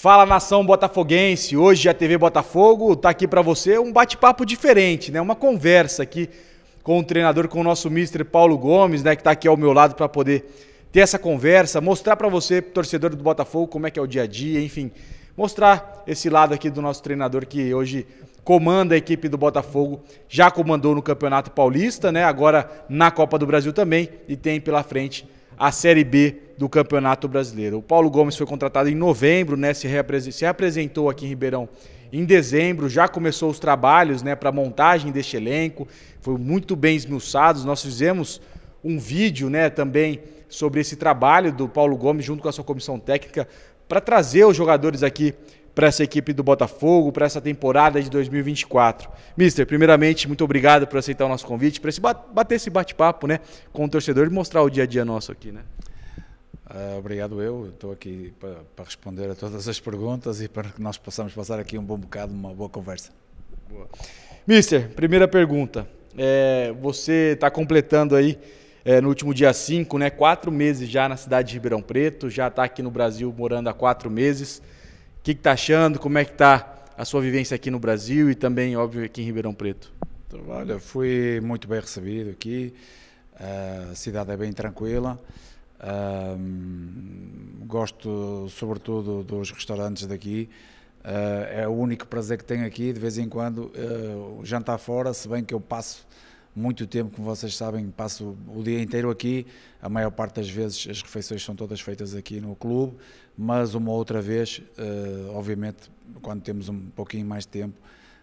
Fala nação botafoguense, hoje a TV Botafogo está aqui para você um bate-papo diferente, né? Uma conversa aqui com o treinador, com o nosso mister Paulo Gomes, né? Que está aqui ao meu lado para poder ter essa conversa, mostrar para você, torcedor do Botafogo, como é que é o dia a dia, enfim, mostrar esse lado aqui do nosso treinador que hoje comanda a equipe do Botafogo, já comandou no Campeonato Paulista, né? Agora na Copa do Brasil também e tem pela frente a Série B do Campeonato Brasileiro. O Paulo Gomes foi contratado em novembro, né, se, reapresentou se apresentou aqui em Ribeirão em dezembro, já começou os trabalhos né, para a montagem deste elenco, foi muito bem esmiuçado. Nós fizemos um vídeo né, também sobre esse trabalho do Paulo Gomes junto com a sua comissão técnica para trazer os jogadores aqui para essa equipe do Botafogo, para essa temporada de 2024. Mister, primeiramente, muito obrigado por aceitar o nosso convite, para bater esse bate-papo né, com o torcedor e mostrar o dia a dia nosso aqui. Né? Ah, obrigado eu, estou aqui para responder a todas as perguntas e para que nós possamos passar aqui um bom bocado, uma boa conversa. Boa. Mister, primeira pergunta. É, você está completando aí é, no último dia 5, né? Quatro meses já na cidade de Ribeirão Preto, já está aqui no Brasil morando há quatro meses. O que está achando? Como é que está a sua vivência aqui no Brasil e também, óbvio, aqui em Ribeirão Preto? Então, olha, fui muito bem recebido aqui. Uh, a cidade é bem tranquila. Uh, gosto sobretudo dos restaurantes daqui. Uh, é o único prazer que tenho aqui. De vez em quando, uh, jantar fora, se bem que eu passo muito tempo, como vocês sabem, passo o dia inteiro aqui. A maior parte das vezes as refeições são todas feitas aqui no clube, mas uma outra vez, eh, obviamente, quando temos um pouquinho mais de tempo,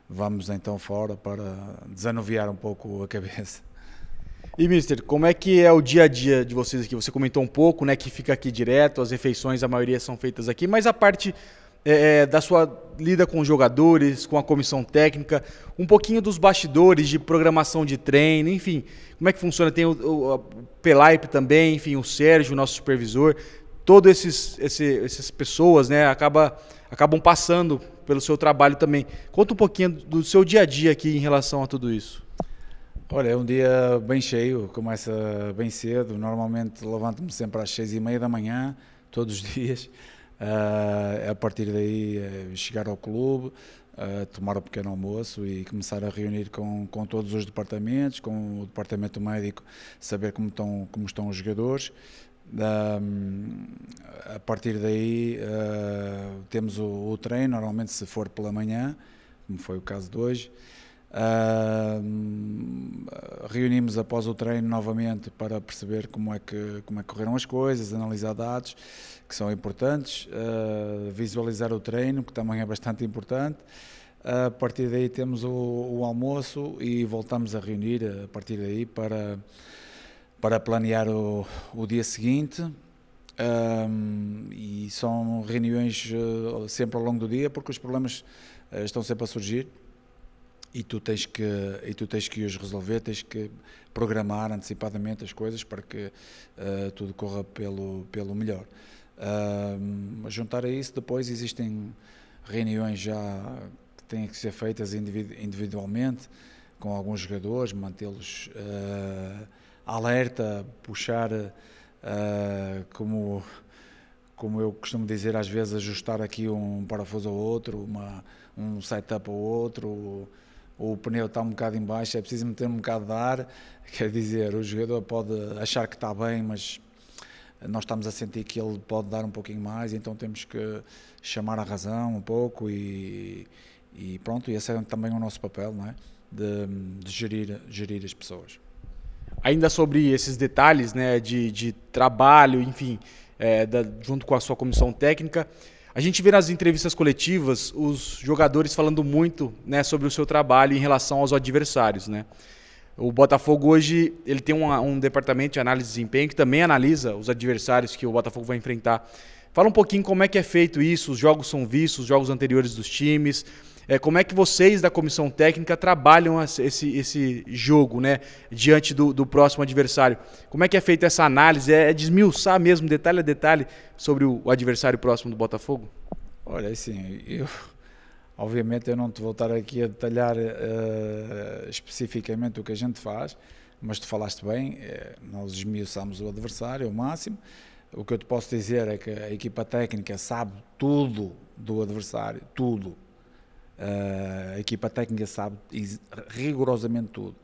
vamos então fora para desanuviar um pouco a cabeça. E, Mister, como é que é o dia a dia de vocês aqui? Você comentou um pouco, né, que fica aqui direto, as refeições, a maioria são feitas aqui, mas a parte é, é, da sua lida com jogadores, com a comissão técnica, um pouquinho dos bastidores de programação de treino, enfim, como é que funciona? Tem o, o, o Pelaipe também, enfim, o Sérgio, nosso supervisor, todas esses, essas pessoas, né, acaba, acabam passando pelo seu trabalho também. Conta um pouquinho do seu dia a dia aqui em relação a tudo isso. Olha, é um dia bem cheio, começa bem cedo. Normalmente levanto-me sempre às seis e meia da manhã, todos os dias. Uh, a partir daí, eh, chegar ao clube, uh, tomar o um pequeno almoço e começar a reunir com, com todos os departamentos, com o departamento médico, saber como estão, como estão os jogadores. Um, ah, a partir daí, temos o, o treino, normalmente se for pela manhã, como foi o caso de hoje. Uh, reunimos após o treino novamente para perceber como é que como é que correram as coisas, analisar dados que são importantes, uh, visualizar o treino que também é bastante importante. Uh, a partir daí temos o, o, almoço e voltamos a reunir a partir daí para para planear o, o dia seguinte. Um, e são reuniões ah, sempre ao longo do dia porque os problemas estão sempre a surgir e tu tens que e tu tens que os resolver tens que programar antecipadamente as coisas para que uh, tudo corra pelo pelo melhor uh, juntar a isso depois existem reuniões já que têm que ser feitas individu individualmente com alguns jogadores mantê-los uh, alerta puxar eh, como como eu costumo dizer às vezes ajustar aqui um parafuso ao outro uma um setup ao outro o pneu está um bocado em baixo, é preciso meter um bocado de ar, quer dizer, o jogador pode achar que está bem, mas nós estamos a sentir que ele pode dar um pouquinho mais, então temos que chamar a razão um pouco e, e pronto, esse é também o nosso papel, não é? De, de gerir, gerir as pessoas. Ainda sobre esses detalhes né, de, de trabalho, enfim, é, da, junto com a sua comissão técnica, a gente vê nas entrevistas coletivas os jogadores falando muito né, sobre o seu trabalho em relação aos adversários. Né? O Botafogo hoje ele tem um, um departamento de análise de desempenho que também analisa os adversários que o Botafogo vai enfrentar. Fala um pouquinho como é que é feito isso, os jogos são vistos, os jogos anteriores dos times, é, como é que vocês da comissão técnica trabalham esse, esse jogo, né? Diante do, do próximo adversário. Como é que é feita essa análise? É, é desmiuçar mesmo, detalhe a detalhe, sobre o, o adversário próximo do Botafogo? Olha, é assim, eu. Obviamente eu não te vou estar aqui a detalhar uh, especificamente o que a gente faz, mas tu falaste bem, eh, nós esmiuçamos o adversário ao máximo. O que eu te posso dizer é que a equipa técnica sabe tudo do adversário, tudo. Uh, a equipa técnica sabe rigorosamente tudo.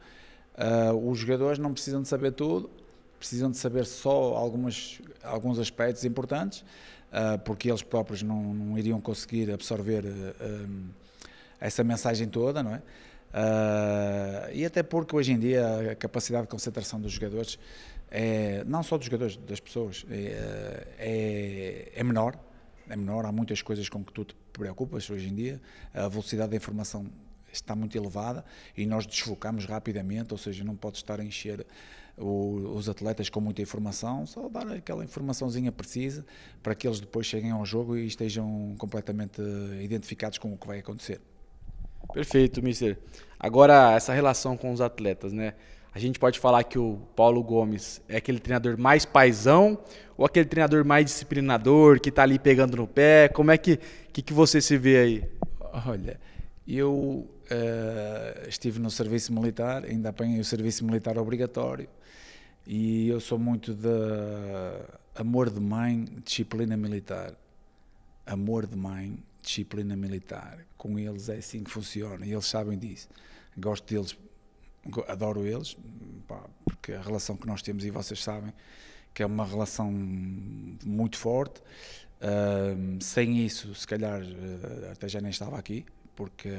Uh, os jogadores não precisam de saber tudo, precisam de saber só algumas, alguns aspectos importantes, uh, porque eles próprios não, não iriam conseguir absorver essa mensagem toda, não é? e até porque hoje em dia a capacidade de concentração dos jogadores, é, não só dos jogadores, das pessoas, é, é, é menor, é menor, há muitas coisas com que tu te preocupas hoje em dia, a velocidade da informação está muito elevada e nós desfocamos rapidamente, ou seja, não podes estar a encher o, os atletas com muita informação, só dar aquela informaçãozinha precisa para que eles depois cheguem ao jogo e estejam completamente identificados com o que vai acontecer. Perfeito, Mister. Agora, essa relação com os atletas, né? A gente pode falar que o Paulo Gomes é aquele treinador mais paisão ou aquele treinador mais disciplinador que está ali pegando no pé? Como é que, que, que você se vê aí? Olha, eu uh, estive no serviço militar, ainda apanhei o serviço militar obrigatório e eu sou muito de amor de mãe, disciplina militar. Amor de mãe, disciplina militar. Com eles é assim que funciona e eles sabem disso. Gosto deles adoro eles, pá, porque a relação que nós temos, e vocês sabem, que é uma relação muito forte. Uh, sem isso, se calhar, uh, até já nem estava aqui, porque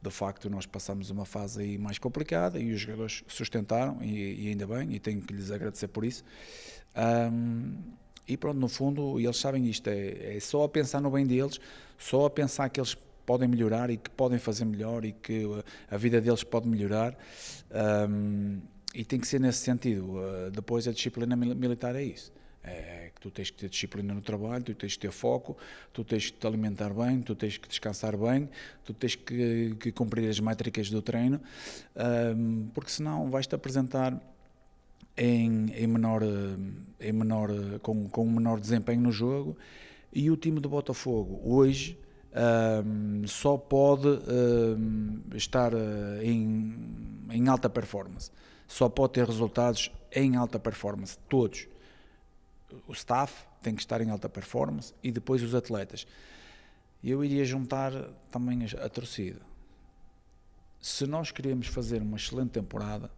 de facto nós passamos uma fase aí mais complicada e os jogadores sustentaram, e, e ainda bem, e tenho que lhes agradecer por isso. e pronto, no fundo, eles sabem isto: é, é só a pensar no bem deles, só a pensar que eles podem melhorar e que podem fazer melhor e que eh, a vida deles pode melhorar. Um, ehm, e tem que ser nesse sentido. Uh, depois a disciplina militar é isso. É, é que tu tens que ter disciplina no trabalho, tu tens que ter foco, tu tens que te alimentar bem, tu tens que descansar bem, tu tens que, que cumprir as métricas do treino, um, ehm, porque senão vais-te apresentar em, em, menor, em menor com, com um menor desempenho no jogo. E o time do Botafogo, hoje, um, só pode um, estar ah, em, em alta performance, só pode ter resultados em alta performance, todos. O staff tem que estar em alta performance e depois os atletas. Eu iria juntar também a torcida. Se nós queremos fazer uma excelente temporada,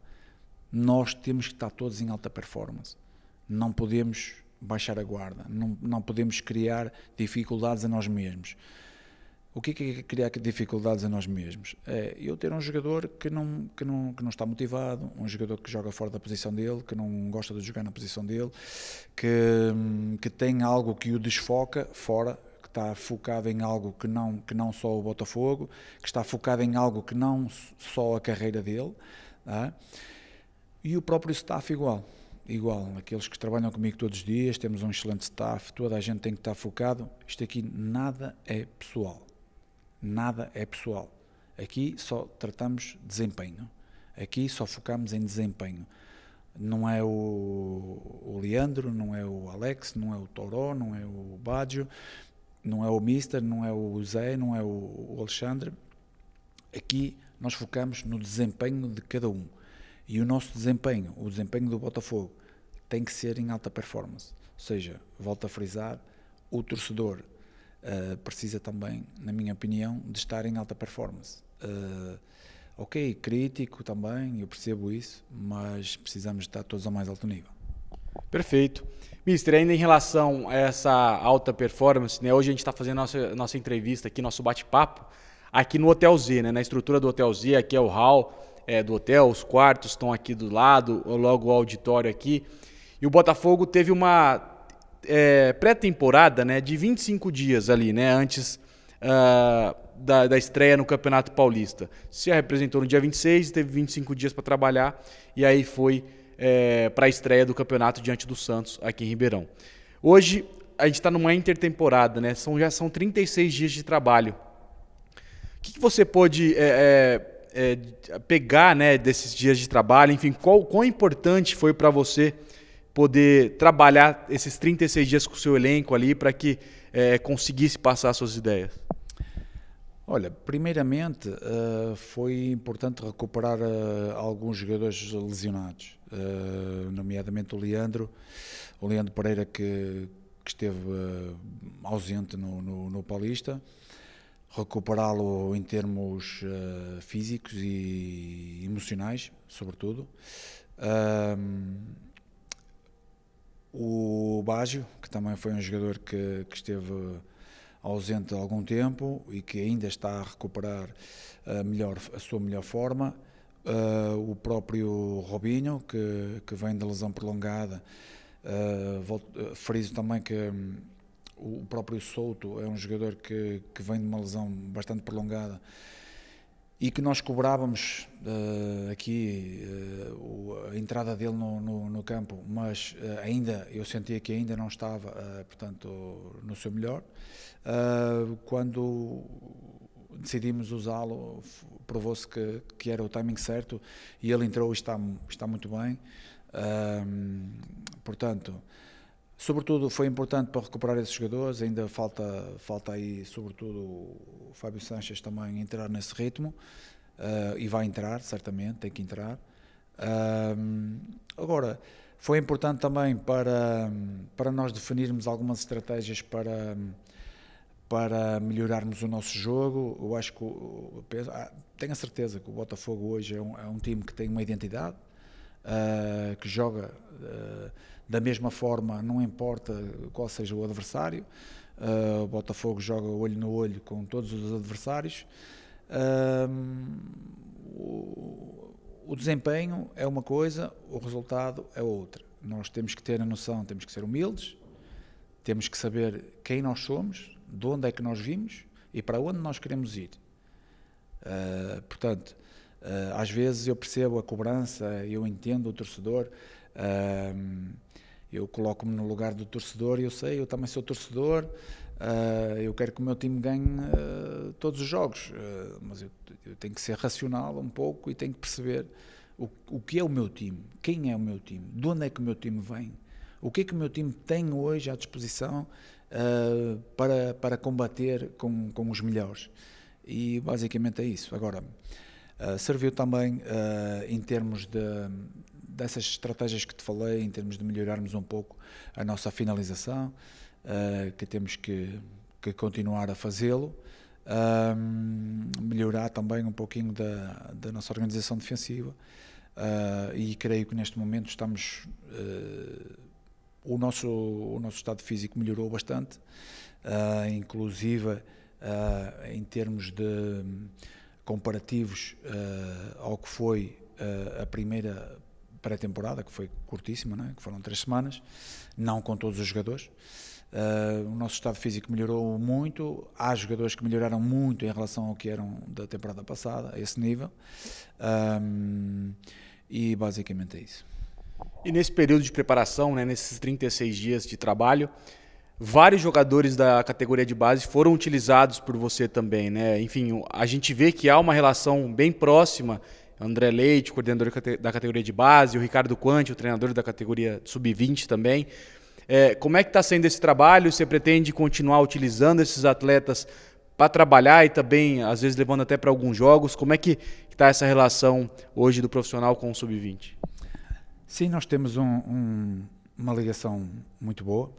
nós temos que estar todos em alta performance. Não podemos baixar a guarda, não, não podemos criar dificuldades a nós mesmos. O que é que é criar dificuldades a nós mesmos? É eu ter um jogador que não, que, não, que não está motivado, um jogador que joga fora da posição dele, que não gosta de jogar na posição dele, que, que tem algo que o desfoca fora, que está focado em algo que não, que não só o Botafogo, que está focado em algo que não só a carreira dele, tá? e o próprio staff igual igual, aqueles que trabalham comigo todos os dias, temos um excelente staff, toda a gente tem que estar focado. Isto aqui nada é pessoal nada é pessoal. Aqui só tratamos desempenho. Aqui só focamos em desempenho. Não é o, o Leandro, não é o Alex, não é o Toró, não é o Baggio, não é o Mister, não é o Zé, não é o Alexandre. Aqui nós focamos no desempenho de cada um. E o nosso desempenho, o desempenho do Botafogo, tem que ser em alta performance. Ou seja, volto a frisar, o torcedor eh, precisa também, na minha opinião, de estar em alta performance. Uh, ok, crítico também, eu percebo isso, mas precisamos estar todos ao mais alto nível. Perfeito. Mister, ainda em relação a essa alta performance, né, hoje a gente está fazendo nossa, nossa entrevista aqui, nosso bate-papo, aqui no Hotel Z, né, na estrutura do Hotel Z, aqui é o hall é, do hotel, os quartos estão aqui do lado, logo o auditório aqui. E o Botafogo teve uma é, pré-temporada né, de 25 dias ali, né, antes uh, da, da estreia no Campeonato Paulista. Se representou no dia 26, teve 25 dias para trabalhar e aí foi é, para a estreia do campeonato diante do Santos aqui em Ribeirão. Hoje a gente está numa intertemporada, né? São, já são 36 dias de trabalho. O que, que você pôde é, é, é, pegar né, desses dias de trabalho? Enfim, qual, quão importante foi para você poder trabalhar esses 36 dias com o seu elenco ali para que é, conseguisse passar suas ideias? Olha, primeiramente uh, foi importante recuperar uh, alguns jogadores lesionados, uh, nomeadamente o Leandro, o Leandro Pereira que, que esteve ausente no, no, no Paulista, recuperá-lo em termos físicos e emocionais, sobretudo. O Baggio, que também foi um jogador que, que esteve ausente há algum tempo e que ainda está a recuperar a, eh, melhor, a sua melhor forma. Uh, o próprio Robinho, que, que vem da lesão prolongada. Uh, eh, volto, friso também que um, o próprio Souto é um jogador que, que vem de uma lesão bastante prolongada e que nós cobrávamos uh, aqui uh, a entrada dele no, no, no campo, mas uh, ainda eu sentia que ainda não estava, portanto, no seu melhor. quando decidimos usá-lo, provou-se que, que era o timing certo e ele entrou e está, está muito bem. portanto, Sobretudo foi importante para recuperar esses jogadores, ainda falta, falta aí, sobretudo, o Fábio Sanches também entrar nesse ritmo, uh, e vai entrar, certamente, tem que entrar. Uh, agora, foi importante também para, para nós definirmos algumas estratégias para, para melhorarmos o nosso jogo. Eu acho que, ah, tenho a certeza que o Botafogo hoje é um, é um time que tem uma identidade, uh, que joga eh, da mesma forma, não importa qual seja o adversário, uh, o Botafogo joga olho no olho com todos os adversários. Uh, o, o desempenho é uma coisa, o resultado é outra. Nós temos que ter a noção, temos que ser humildes, temos que saber quem nós somos, de onde é que nós vimos e para onde nós queremos ir. Uh, portanto, uh, às vezes eu percebo a cobrança, eu entendo o torcedor. Uh, eu coloco-me no lugar do torcedor e eu sei, eu também sou torcedor, uh, eu quero que o meu time ganhe uh, todos os jogos, uh, mas eu, eu, tenho que ser racional um pouco e tenho que perceber o, o que é o meu time, quem é o meu time, de onde é que o meu time vem, o que é que o meu time tem hoje à disposição para, para combater com, com os melhores. E basicamente é isso. Agora, serviu também em termos de dessas estratégias que te falei, em termos de melhorarmos um pouco a nossa finalização, uh, que temos que, que continuar a fazê-lo. Ehm, melhorar também um pouquinho da, da nossa organização defensiva uh, e creio que neste momento estamos uh, o nosso o nosso estado físico melhorou bastante uh, inclusive em termos de comparativos ao que foi a primeira pré-temporada, que foi curtíssima, é? que foram três semanas, não com todos os jogadores. Uh, o nosso estado físico melhorou muito. Há jogadores que melhoraram muito em relação ao que eram da temporada passada, a esse nível. Um, ah, e basicamente é isso. E nesse período de preparação, né, nesses 36 dias de trabalho, vários jogadores da categoria de base foram utilizados por você também, né? Enfim, a gente vê que há uma relação bem próxima André Leite, coordenador da categoria de base, o Ricardo Quante, o treinador da categoria sub-20 também. É, como é que está sendo esse trabalho? Você pretende continuar utilizando esses atletas para trabalhar e também, às vezes, levando até para alguns jogos? Como é que está essa relação hoje do profissional com o sub-20? Sim, nós temos um, um, uma ligação muito boa.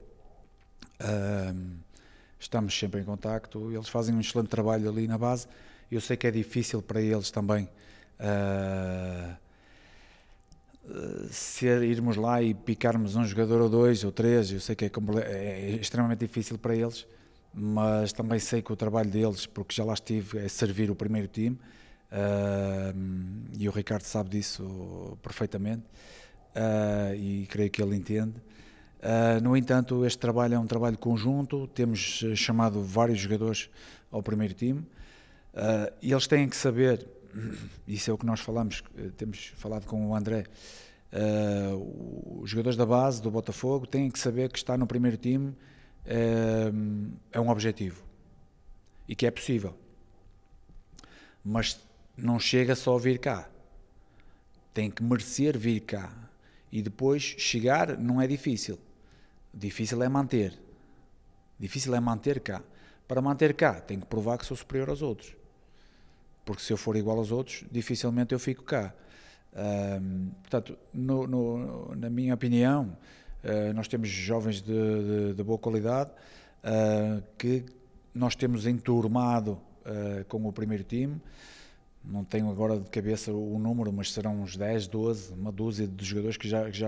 estamos sempre em contacto. Eles fazem um excelente trabalho ali na base. Eu sei que é difícil para eles também ah, se é irmos lá e picarmos um jogador ou dois ou três, eu sei que é, é, é, extremamente difícil para eles, mas também sei que o trabalho deles, porque já lá estive, é servir o primeiro time uh, e o Ricardo sabe disso perfeitamente uh, e creio que ele entende. Uh, no entanto, este trabalho é um trabalho conjunto, temos eh, chamado vários jogadores ao primeiro time e eles têm que saber isso é o que nós falamos, eh, temos falado com o André. Uh, os jogadores da base do Botafogo têm que saber que estar no primeiro time uh, é um objetivo e que é possível, mas não chega só vir cá, tem que merecer vir cá e depois chegar não é difícil, difícil é manter, difícil é manter cá. Para manter cá, tem que provar que sou superior aos outros porque se eu for igual aos outros, dificilmente eu fico cá. Um, portanto, no, no, na minha opinião, uh, nós temos jovens de, de, de boa qualidade uh, que nós temos enturmado uh, com o primeiro time. Não tenho agora de cabeça o número, mas serão uns 10, 12, uma dúzia de jogadores que já, já,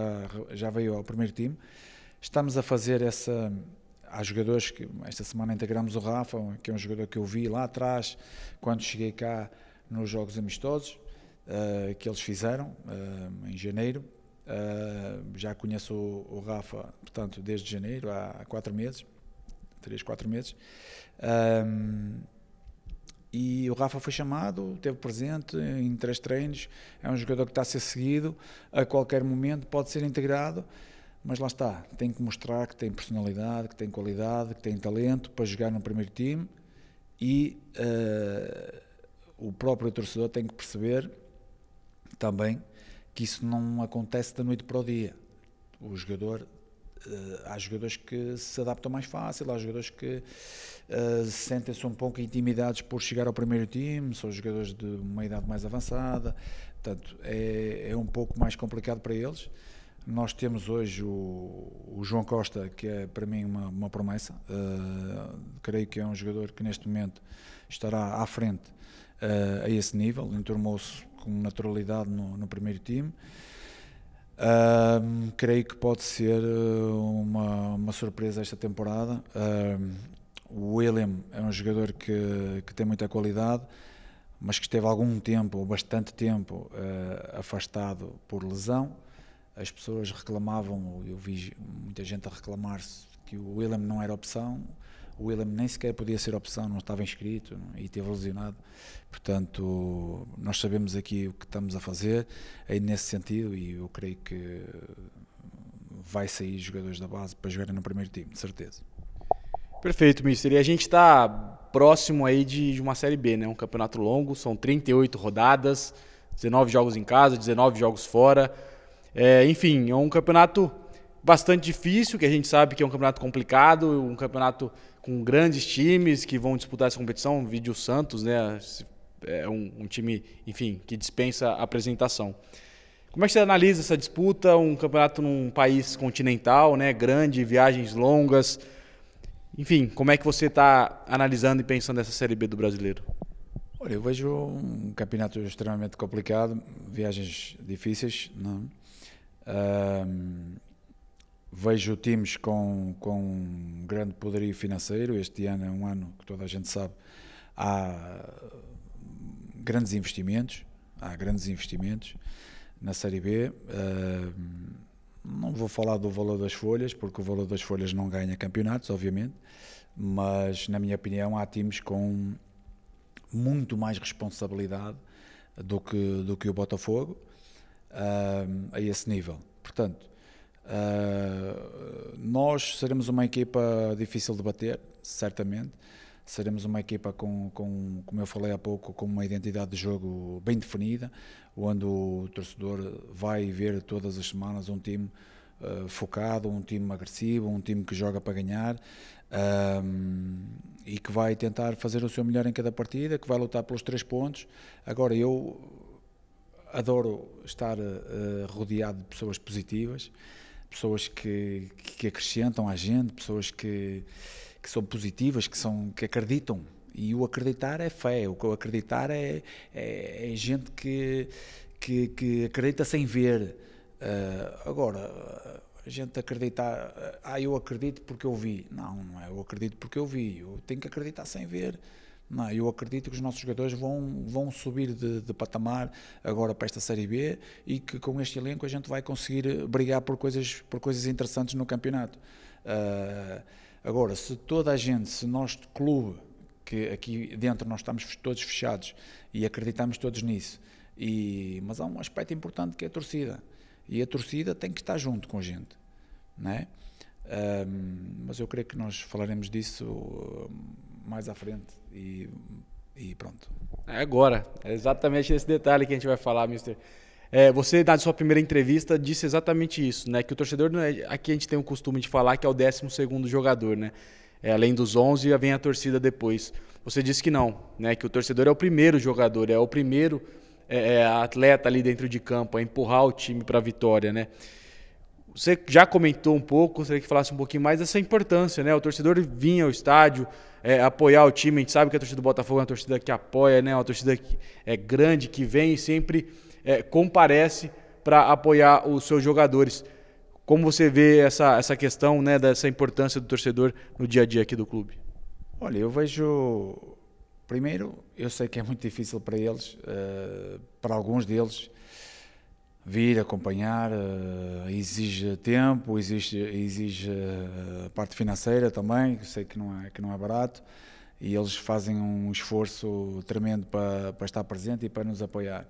já veio ao primeiro time. Estamos a fazer essa, há jogadores que esta semana integramos o Rafa, que é um jogador que eu vi lá atrás quando cheguei cá nos jogos amistosos uh, que eles fizeram uh, em janeiro. Uh, já conheço o, o, Rafa, portanto, desde janeiro há quatro meses, três, quatro meses. e o Rafa foi chamado, esteve presente em três treinos. É um jogador que está a ser seguido, a qualquer momento pode ser integrado mas lá está, tem que mostrar que tem personalidade, que tem qualidade, que tem talento para jogar no primeiro time e uh, o próprio torcedor tem que perceber também que isso não acontece da noite para o dia. O jogador Uh, há jogadores que se adaptam mais fácil, há jogadores que uh, sentem-se um pouco intimidados por chegar ao primeiro time, são jogadores de uma idade mais avançada, portanto é, é um pouco mais complicado para eles. Nós temos hoje o, o João Costa, que é para mim uma, uma promessa. Uh, creio que é um jogador que neste momento estará à frente uh, a esse nível. entormou se com naturalidade no, no primeiro time. Uh, creio que pode ser uma, uma surpresa esta temporada. o William é um jogador que, que tem muita qualidade mas que esteve algum tempo, ou bastante tempo, uh, afastado por lesão as pessoas reclamavam, eu vi muita gente a reclamar que o Willem não era opção, o Willem nem sequer podia ser opção, não estava inscrito e teve lesionado. Portanto, nós sabemos aqui o que estamos a fazer aí é nesse sentido e eu creio que vai sair jogadores da base para jogarem no primeiro time, de certeza. Perfeito, Mister. E a gente está próximo aí de, de, uma Série B, né? Um campeonato longo, são 38 rodadas, 19 jogos em casa, 19 jogos fora. É, enfim, é um campeonato bastante difícil, que a gente sabe que é um campeonato complicado, um campeonato com grandes times que vão disputar essa competição, vídeo Santos, né? É um, um, time, enfim, que dispensa apresentação. Como é que você analisa essa disputa? Um campeonato num país continental, né? Grande, viagens longas. Enfim, como é que você está analisando e pensando nessa Série B do brasileiro? Olha, eu vejo um campeonato extremamente complicado, viagens difíceis, não? Né? Um, vejo times com, com grande poderio financeiro. Este ano é um ano que toda a gente sabe, há grandes investimentos. Há grandes investimentos na Série B. não vou falar do valor das folhas, porque o valor das folhas não ganha campeonatos, obviamente, mas, na minha opinião, há times com muito mais responsabilidade do que, do que o Botafogo uh, a esse nível. Portanto, uh, nós seremos uma equipa difícil de bater, certamente. Seremos uma equipa com, com, como eu falei há pouco, com uma identidade de jogo bem definida, onde o torcedor vai ver todas as semanas um time uh, focado, um time agressivo, um time que joga para ganhar. Um, e que vai tentar fazer o seu melhor em cada partida, que vai lutar pelos três pontos. Agora, eu adoro estar eh, eh, rodeado de pessoas positivas, pessoas que, que acrescentam à gente, pessoas que, que são positivas, que, são, que acreditam. E o acreditar é fé, o que eu acreditar é, é, é gente que, que, que, acredita sem ver. Uh, agora, a gente acreditar, ah, eu acredito porque eu vi. Não, não é eu acredito porque eu vi, eu tenho que acreditar sem ver. Não, é? eu acredito que os nossos jogadores vão, vão subir de, de, patamar agora para esta Série B e que com este elenco a gente vai conseguir brigar por coisas, por coisas interessantes no campeonato. Uh, agora, se toda a gente, se nós clube, que aqui dentro nós estamos todos fechados e acreditamos todos nisso, e, mas há um aspecto importante que é a torcida. E a torcida tem que estar junto com a gente. Não é? Uh, mas eu creio que nós falaremos disso. Uh, mais à frente. E, e pronto. É agora. É exatamente esse detalhe que a gente vai falar, mister. É, você, na sua primeira entrevista, disse exatamente isso, né? Que o torcedor, é, aqui a gente tem o costume de falar que é o 12 jogador, né? É, além dos 11, vem a torcida depois. Você disse que não, né? Que o torcedor é o primeiro jogador, é o primeiro é, é, atleta ali dentro de campo, a empurrar o time para a vitória, né? Você já comentou um pouco, gostaria que falasse um pouquinho mais dessa importância, né? O torcedor vinha ao estádio é, apoiar o time, a gente sabe que a torcida do Botafogo é uma torcida que apoia, né? Uma torcida que é grande, que vem e sempre é, comparece para apoiar os seus jogadores. Como você vê essa, essa questão, né, dessa importância do torcedor no dia a dia aqui do clube? Olha, eu vejo. Primeiro, eu sei que é muito difícil para eles, uh, para alguns deles, vir acompanhar uh, exige tempo, exige, exige eh, a parte financeira também, que sei que não é, que não é barato, e eles fazem um esforço tremendo para, para estar presente e para nos apoiar.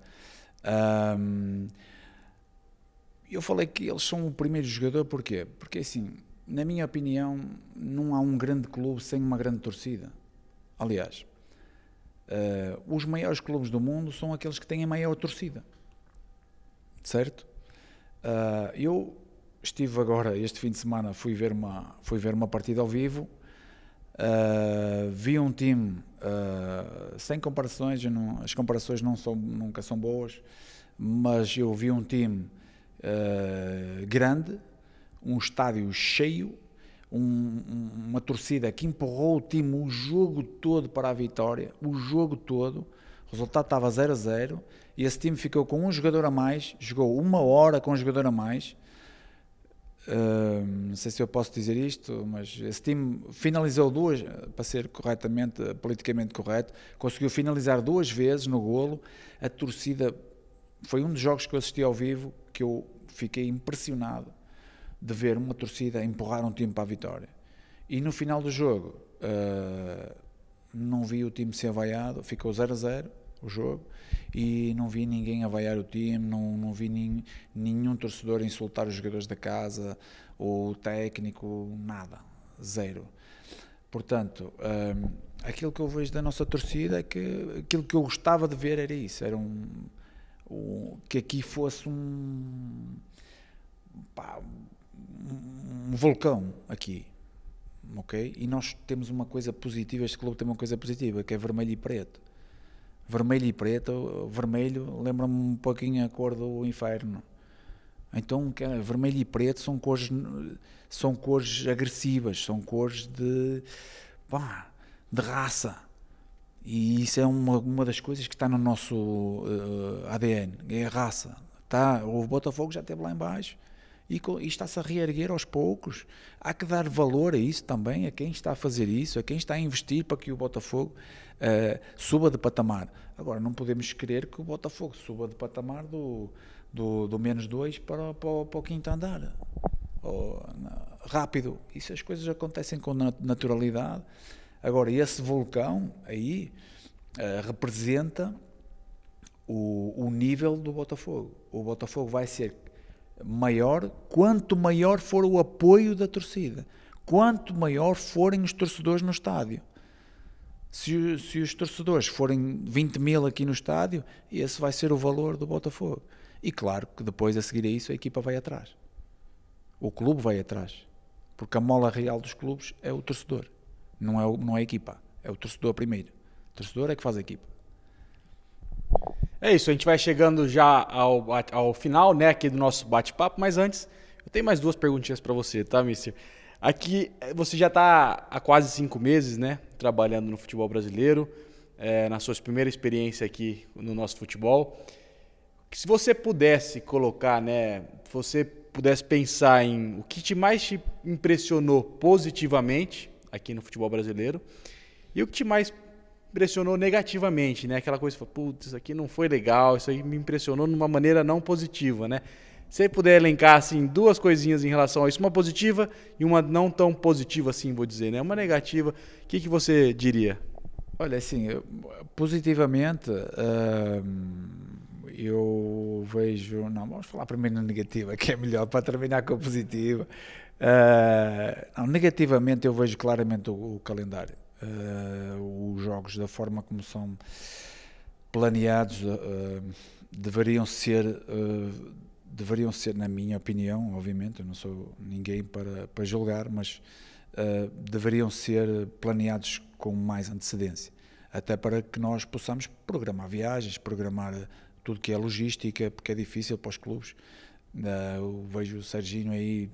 Um, eu falei que eles são o primeiro jogador, porquê? Porque assim, na minha opinião, não há um grande clube sem uma grande torcida. Aliás, uh, os maiores clubes do mundo são aqueles que têm a maior torcida certo? Uh, eu estive agora, este fim de semana, fui ver uma, fui ver uma partida ao vivo, uh, vi um time uh, sem comparações, não, as comparações não são, nunca são boas, mas eu vi um time grande, um estádio cheio, um, uma torcida que empurrou o time o jogo todo para a vitória, o jogo todo, o resultado estava 0 a 0 e esse time ficou com um jogador a mais, jogou uma hora com um jogador a mais. Uh, não sei se eu posso dizer isto, mas esse time finalizou duas, para ser corretamente, politicamente correto, conseguiu finalizar duas vezes no golo. A torcida foi um dos jogos que eu assisti ao vivo que eu fiquei impressionado de ver uma torcida empurrar um time para a vitória. E no final do jogo, uh, não vi o time ser vaiado, ficou 0 a 0 o jogo e não vi ninguém avaiar o time, não, não vi nin, nenhum torcedor insultar os jogadores da casa, ou o técnico, nada, zero. Portanto, hum, aquilo que eu vejo da nossa torcida é que aquilo que eu gostava de ver era isso, era um, um que aqui fosse um, pá, um vulcão aqui, ok? E nós temos uma coisa positiva, este clube tem uma coisa positiva, que é vermelho e preto vermelho e preto, vermelho lembra-me um pouquinho a cor do inferno. Então, é vermelho e preto são cores, são cores agressivas, são cores de, pá, de raça. E isso é uma, uma das coisas que está no nosso uh, eh, ADN, é a raça. Tá, o Botafogo já esteve lá embaixo e, e está-se a reerguer aos poucos. Há que dar valor a isso também, a quem está a fazer isso, a quem está a investir para que o Botafogo uh, suba de patamar. Agora, não podemos querer que o Botafogo suba de patamar do, do, do menos dois para, para, para o quinto andar. Ou, rápido. Isso as coisas acontecem com naturalidade. Agora, esse vulcão aí uh, representa o, o nível do Botafogo. O Botafogo vai ser maior quanto maior for o apoio da torcida, quanto maior forem os torcedores no estádio. Se, se, os torcedores forem 20 mil aqui no estádio, esse vai ser o valor do Botafogo. E claro que depois, a seguir a isso, a equipa vai atrás. O clube vai atrás. Porque a mola real dos clubes é o torcedor, não é, não é a equipa. É o torcedor primeiro. O torcedor é que faz a equipa. É isso, a gente vai chegando já ao, ao final né, aqui do nosso bate-papo, mas antes, eu tenho mais duas perguntinhas para você, tá, mister? Aqui, é, você já está há quase cinco meses né, trabalhando no futebol brasileiro, é, na sua primeira experiência aqui no nosso futebol. Se você pudesse colocar, né, se você pudesse pensar em o que te mais te impressionou positivamente aqui no futebol brasileiro e o que te mais impressionou negativamente, né? Aquela coisa, putz, isso aqui não foi legal, isso aí me impressionou de uma maneira não positiva, né? Se puder elencar assim duas coisinhas em relação a isso, uma positiva e uma não tão positiva assim, vou dizer, né? Uma negativa, o que, que você diria? Olha, assim, positivamente, uh, eu vejo. Não, vamos falar primeiro na negativa, que é melhor para terminar com a positiva. Uh, eh, não, negativamente, eu vejo claramente o, o calendário. Uh, os jogos, da forma como são planeados, uh, deveriam ser. Uh, deveriam ser, na minha opinião, obviamente, eu não sou ninguém para, para julgar, mas deveriam ser planeados com mais antecedência, até para que nós possamos programar viagens, programar tudo que é logística, porque é difícil para os clubes. Uh, eu vejo o Serginho aí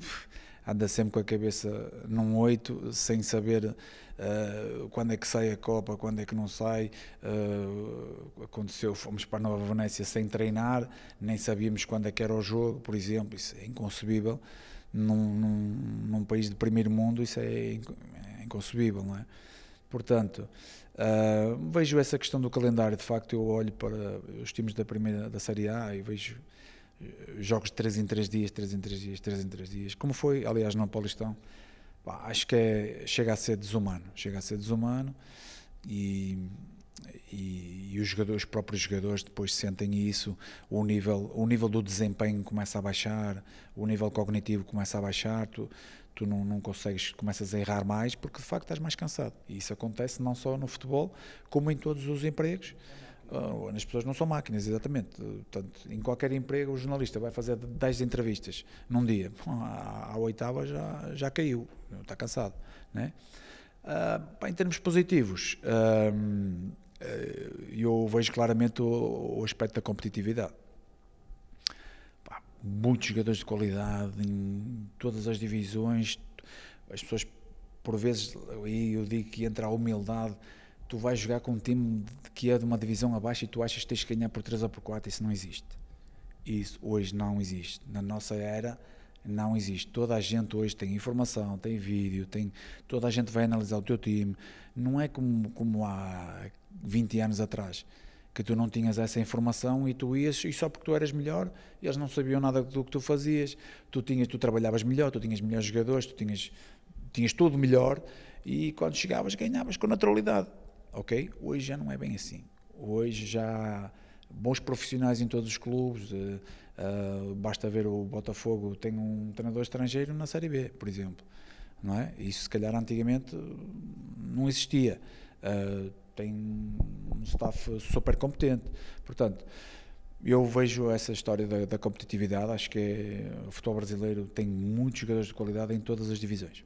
anda sempre com a cabeça num 8, sem saber uh, quando é que sai a Copa, quando é que não sai. Uh, aconteceu, fomos para a Nova Venécia sem treinar, nem sabíamos quando é que era o jogo, por exemplo, isso é inconcebível. Num, num, num país de primeiro mundo, isso é, é inconcebível, não é? Portanto, uh, vejo essa questão do calendário, de facto, eu olho para os times da primeira da Série A e vejo jogos de 3 em 3 dias, 3 em 3 dias, 3 em 3 dias, como foi, aliás, no Paulistão, pá, acho que é, chega a ser desumano, chega a ser desumano e, e, e os jogadores, os próprios jogadores depois sentem isso, o nível, o nível do desempenho começa a baixar, o nível cognitivo começa a baixar, tu, tu não, não consegues, começas a errar mais porque de facto estás mais cansado. E isso acontece não só no futebol, como em todos os empregos. Ah, as pessoas não são máquinas, exatamente. Portanto, em qualquer emprego, o jornalista vai fazer 10 entrevistas num dia. À, oitava já, já caiu, está cansado. Né? Uh, em termos positivos, uh, eu vejo claramente o, o aspecto da competitividade muitos jogadores de qualidade em todas as divisões. As pessoas, por vezes, aí eu digo que entra a humildade tu vais jogar com um time que é de uma divisão abaixo e tu achas que tens que ganhar por 3 ou por 4, isso não existe. Isso hoje não existe. Na nossa era não existe. Toda a gente hoje tem informação, tem vídeo, tem toda a gente vai analisar o teu time. Não é como, como há 20 anos atrás que tu não tinhas essa informação e tu ias e só porque tu eras melhor eles não sabiam nada do que tu fazias tu tinhas tu trabalhavas melhor tu tinhas melhores jogadores tu tinhas tinhas tudo melhor e quando chegavas ganhavas com naturalidade ok? Hoje já não é bem assim. Hoje já bons profissionais em todos os clubes. Uh, uh, basta ver o Botafogo tem um treinador estrangeiro na Série B, por exemplo, não é? Isso se calhar antigamente não existia. Uh, tem um staff super competente, portanto. Eu vejo essa história da, da competitividade, acho que é, o futebol brasileiro tem muitos jogadores de qualidade em todas as divisões.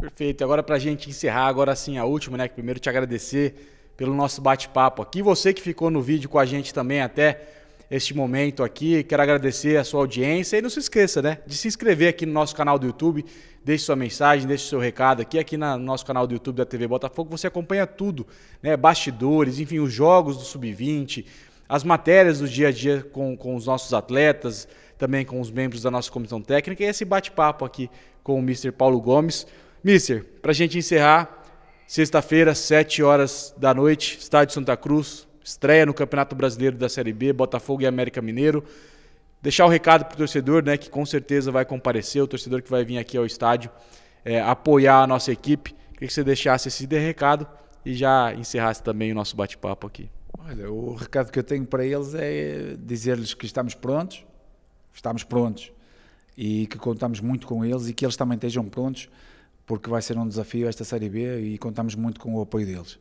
Perfeito. Agora, para a gente encerrar, agora sim, a última, né? primeiro te agradecer pelo nosso bate-papo aqui. Você que ficou no vídeo com a gente também até este momento aqui. Quero agradecer a sua audiência e não se esqueça, né, de se inscrever aqui no nosso canal do YouTube. Deixe sua mensagem, deixe seu recado aqui, aqui na, no nosso canal do YouTube da TV Botafogo. Você acompanha tudo, né, bastidores, enfim, os jogos do Sub-20, as matérias do dia a dia com, com os nossos atletas, também com os membros da nossa comissão técnica e esse bate-papo aqui com o Mr. Paulo Gomes. Mister, para a gente encerrar, sexta-feira, 7 horas da noite, Estádio Santa Cruz, estreia no Campeonato Brasileiro da Série B, Botafogo e América Mineiro. Deixar o um recado para o torcedor, né, que com certeza vai comparecer, o torcedor que vai vir aqui ao estádio é, apoiar a nossa equipe. Queria que você deixasse esse de recado e já encerrasse também o nosso bate-papo aqui. Olha, o recado que eu tenho para eles é dizer-lhes que estamos prontos, estamos prontos e que contamos muito com eles e que eles também estejam prontos porque vai ser um desafio esta Série B e contamos muito com o apoio deles.